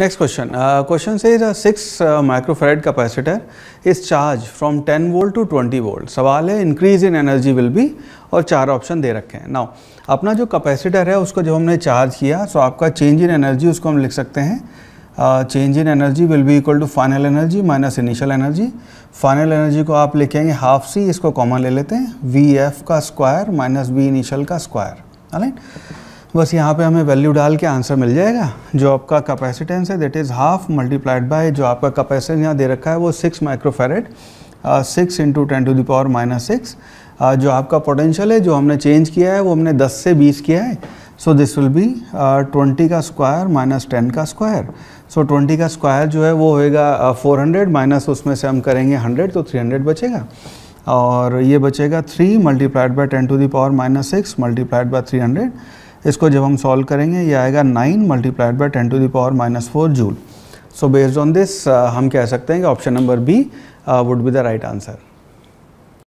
next question question से six a capacitor is charge from ten volt to twenty volt सवाल है increase in energy will be और चार option दे रखे हैं नाउ अपना जो कैपेसिटर है उसको जब हमने चार्ज किया सो आपका चेंज इन एनर्जी उसको हम लिख सकते हैं change in energy will be equal to final energy minus initial energy final energy को आप लिखेंगे हाफ सी इसको कॉमन ले लेते हैं वी एफ का स्क्वायर माइनस वी इनिशियल का स्क्वायर राइट बस यहाँ पे हमें वैल्यू डाल के आंसर मिल जाएगा जो आपका कैपेसिटेंस है that is half multiplied by जो आपका कैपेसिटेंस यहाँ दे रखा है वो six microfarad six into ten to the power minus six जो आपका पोटेंशियल है जो हमने चेंज किया है वो हमने दस से बीस किया है so this will be twenty का स्क्वायर माइनस टेन का स्क्वायर सो ट्वेंटी का स्क्वायर जो है वो होएगा फोर हंड्रेड माइनस उसमें से हम करेंगे हंड्रेड तो थ्री हंड्रेड बचेगा और ये बचेगा three multiplied by ten to the power minus six multiplied by three hundred इसको जब हम सॉल्व करेंगे ये आएगा nine multiplied by ten to the power power minus four joule so based on this हम कह सकते हैं कि option number B would be the right answer